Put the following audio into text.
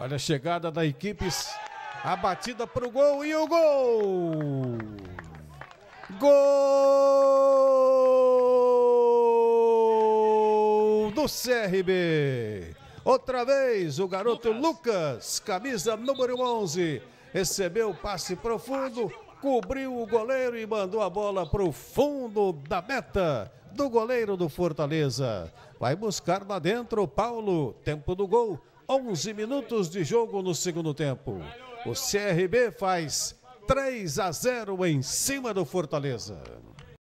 Olha a chegada da equipe. A batida pro gol e o gol! Gol do CRB! Outra vez o garoto Lucas, camisa número 11, recebeu o passe profundo, cobriu o goleiro e mandou a bola pro fundo da meta do goleiro do Fortaleza. Vai buscar lá dentro o Paulo, tempo do gol. 11 minutos de jogo no segundo tempo. O CRB faz 3 a 0 em cima do Fortaleza.